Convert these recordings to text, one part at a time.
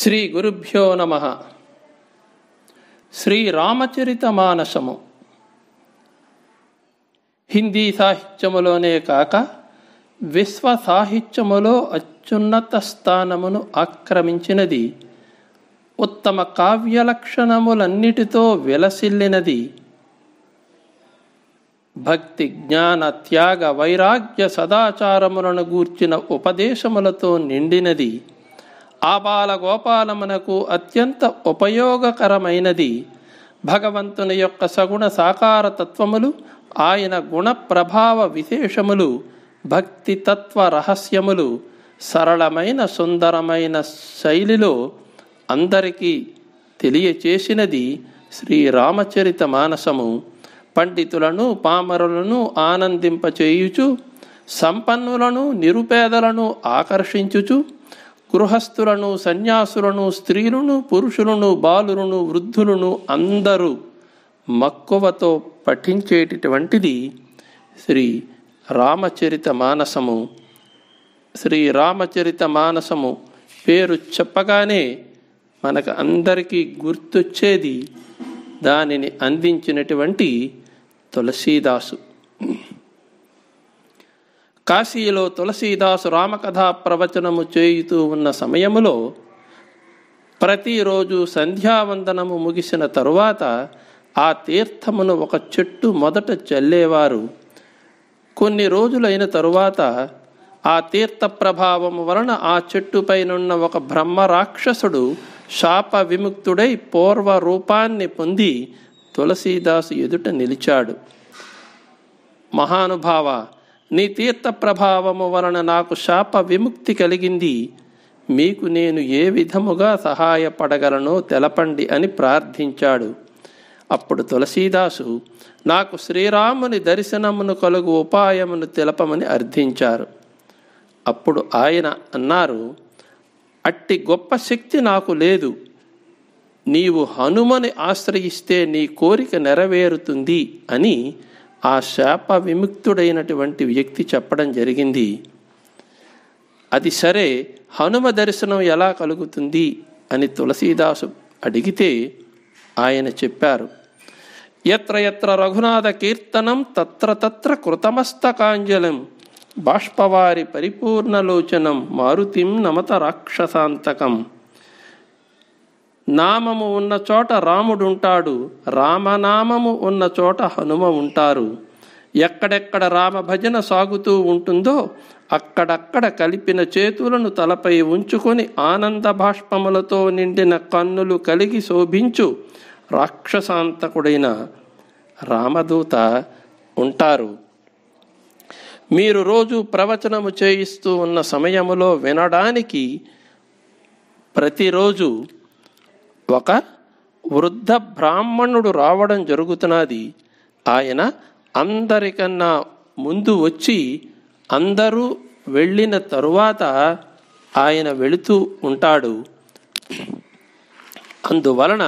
శ్రీ గురుభ్యో నమ శ్రీ రామచరిత మానసము హిందీ సాహిత్యములోనే కాక విశ్వ సాహిత్యములో అత్యున్నత స్థానమును ఆక్రమించినది ఉత్తమ కావ్య లక్షణములన్నిటితో విలసిల్లినది భక్తి జ్ఞాన త్యాగ వైరాగ్య సదాచారములను గూర్చిన ఉపదేశములతో నిండినది ఆ బాలగోపాలమునకు అత్యంత ఉపయోగకరమైనది భగవంతుని యొక్క సగుణ సాకార తత్వములు ఆయన గుణ ప్రభావ విశేషములు భక్తి తత్వ రహస్యములు సరళమైన సుందరమైన శైలిలో అందరికీ తెలియచేసినది శ్రీరామచరిత మానసము పండితులను పామరులను ఆనందింపచేయుచు సంపన్నులను నిరుపేదలను ఆకర్షించుచు గృహస్థులను సన్యాసులను స్త్రీలను పురుషులను బాలులను వృద్ధులను అందరూ మక్కువతో పఠించేటటువంటిది శ్రీ రామచరిత మానసము శ్రీ రామచరిత మానసము పేరు చెప్పగానే మనకు అందరికీ గుర్తొచ్చేది దానిని అందించినటువంటి తులసీదాసు కాశీలో తులసీదాసు రామకథా ప్రవచనము చేయుతూ ఉన్న సమయములో ప్రతిరోజు సంధ్యావందనము ముగిసిన తరువాత ఆ తీర్థమును ఒక చెట్టు మొదట చల్లేవారు కొన్ని రోజులైన తరువాత ఆ తీర్థ ప్రభావం వలన ఆ చెట్టుపైనున్న ఒక బ్రహ్మ రాక్షసుడు శాప విముక్తుడై పూర్వ రూపాన్ని పొంది తులసీదాసు ఎదుట నిలిచాడు మహానుభావ నీ తీర్థ ప్రభావము వలన నాకు శాప విముక్తి కలిగింది మీకు నేను ఏ విధముగా సహాయపడగలనో తెలపండి అని ప్రార్థించాడు అప్పుడు తులసీదాసు నాకు శ్రీరాముని దర్శనమును కలుగు ఉపాయమును తెలపమని అర్థించారు అప్పుడు ఆయన అన్నారు అట్టి గొప్ప శక్తి నాకు లేదు నీవు హనుమని ఆశ్రయిస్తే నీ కోరిక నెరవేరుతుంది అని ఆ శాప విముక్తుడైనటువంటి వ్యక్తి చెప్పడం జరిగింది అది సరే హనుమ దర్శనం ఎలా కలుగుతుంది అని తులసీదాసు అడిగితే ఆయన చెప్పారు ఎత్ర ఎత్ర రఘునాథ కీర్తనం తత్ర తత్ర కృతమస్తకాంజలం బాష్పవారి పరిపూర్ణలోచనం మారుతిం నమత రాక్షసాంతకం నామము ఉన్న చోట రాముడు ఉంటాడు రామనామము ఉన్న చోట హనుమ ఉంటారు ఎక్కడెక్కడ రామ భజన సాగుతూ ఉంటుందో అక్కడక్కడ కలిపిన చేతులను తలపై ఉంచుకొని ఆనంద బాష్పములతో నిండిన కన్నులు కలిగి శోభించు రాక్షసాంతకుడైన రామదూత ఉంటారు మీరు రోజు ప్రవచనము చేయిస్తూ ఉన్న సమయములో వినడానికి ప్రతిరోజు ఒక వృద్ధ బ్రాహ్మణుడు రావడం జరుగుతున్నది ఆయన అందరికన్నా ముందు వచ్చి అందరూ వెళ్ళిన తరువాత ఆయన వెళుతూ ఉంటాడు అందువలన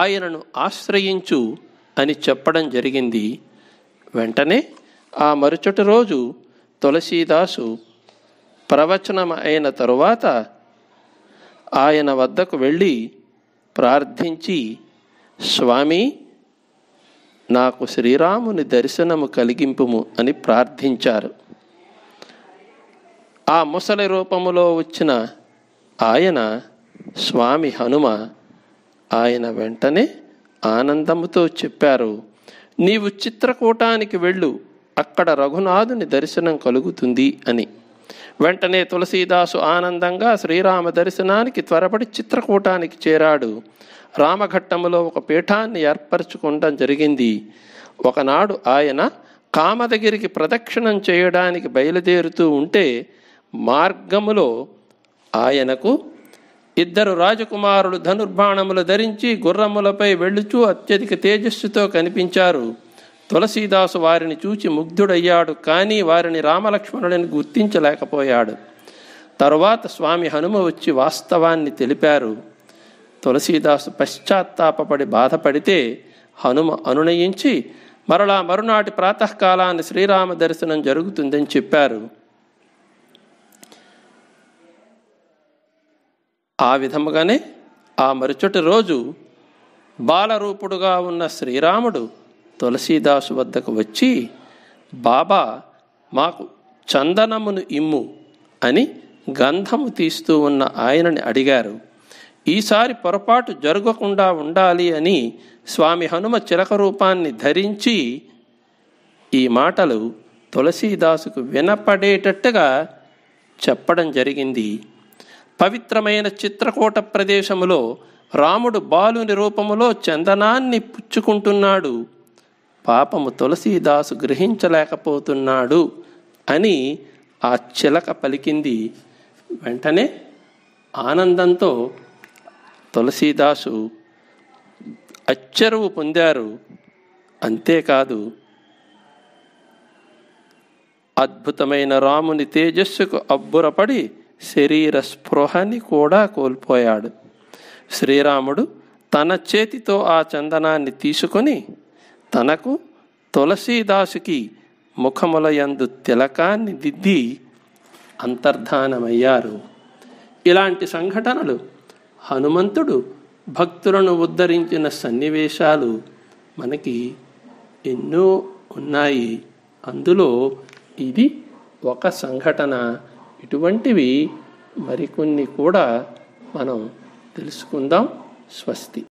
ఆయనను ఆశ్రయించు అని చెప్పడం జరిగింది వెంటనే ఆ మరుచటి రోజు తులసీదాసు ప్రవచనం అయిన తరువాత ఆయన వద్దకు వెళ్ళి ప్రార్థించి స్వామి నాకు శ్రీరాముని దర్శనము కలిగింపుము అని ప్రార్థించారు ఆ ముసలి రూపములో వచ్చిన ఆయన స్వామి హనుమ ఆయన వెంటనే ఆనందముతో చెప్పారు నీవు చిత్రకూటానికి వెళ్ళు అక్కడ రఘునాథుని దర్శనం కలుగుతుంది అని వెంటనే తులసీదాసు ఆనందంగా శ్రీరామ దర్శనానికి త్వరపడి చిత్రకూటానికి చేరాడు రామఘట్టములో ఒక పీఠాన్ని ఏర్పరచుకోవడం జరిగింది ఒకనాడు ఆయన కామదగిరికి ప్రదక్షిణం చేయడానికి బయలుదేరుతూ ఉంటే మార్గములో ఆయనకు ఇద్దరు రాజకుమారులు ధనుర్బాణములు ధరించి గుర్రములపై వెళ్ళుచూ అత్యధిక తేజస్సుతో కనిపించారు తులసీదాసు వారిని చూచి ముగ్ధుడయ్యాడు కానీ వారిని రామలక్ష్మణులను గుర్తించలేకపోయాడు తరువాత స్వామి హనుమ వచ్చి వాస్తవాన్ని తెలిపారు తులసీదాసు పశ్చాత్తాపడి బాధపడితే హనుమ అనునయించి మరలా మరునాటి ప్రాతకాలాన్ని శ్రీరామ దర్శనం జరుగుతుందని చెప్పారు ఆ విధముగానే ఆ మరుచటి రోజు బాలరూపుడుగా ఉన్న శ్రీరాముడు తులసీదాసు వద్దకు వచ్చి బాబా మాకు చందనమును ఇమ్ము అని గంధము తీస్తూ ఉన్న ఆయనని అడిగారు ఈసారి పొరపాటు జరగకుండా ఉండాలి అని స్వామి హనుమ చిలక రూపాన్ని ధరించి ఈ మాటలు తులసీదాసుకు వినపడేటట్టుగా చెప్పడం జరిగింది పవిత్రమైన చిత్రకూట ప్రదేశములో రాముడు బాలుని రూపములో చందనాన్ని పుచ్చుకుంటున్నాడు పాపము తులసీదాసు గ్రహించలేకపోతున్నాడు అని ఆ చిలక పలికింది వెంటనే ఆనందంతో తులసీదాసు అచ్చరువు పొందారు అంతేకాదు అద్భుతమైన రాముని తేజస్సుకు అబ్బురపడి శరీర స్పృహని కూడా కోల్పోయాడు శ్రీరాముడు తన చేతితో ఆ చందనాన్ని తీసుకొని తనకు తులసీదాసుకి ముఖములయందు తిలకాన్ని దిద్ది అంతర్ధానమయ్యారు ఇలాంటి సంఘటనలు హనుమంతుడు భక్తులను ఉద్ధరించిన సన్నివేశాలు మనకి ఎన్నో ఉన్నాయి అందులో ఇది ఒక సంఘటన ఇటువంటివి మరికొన్ని కూడా మనం తెలుసుకుందాం స్వస్తి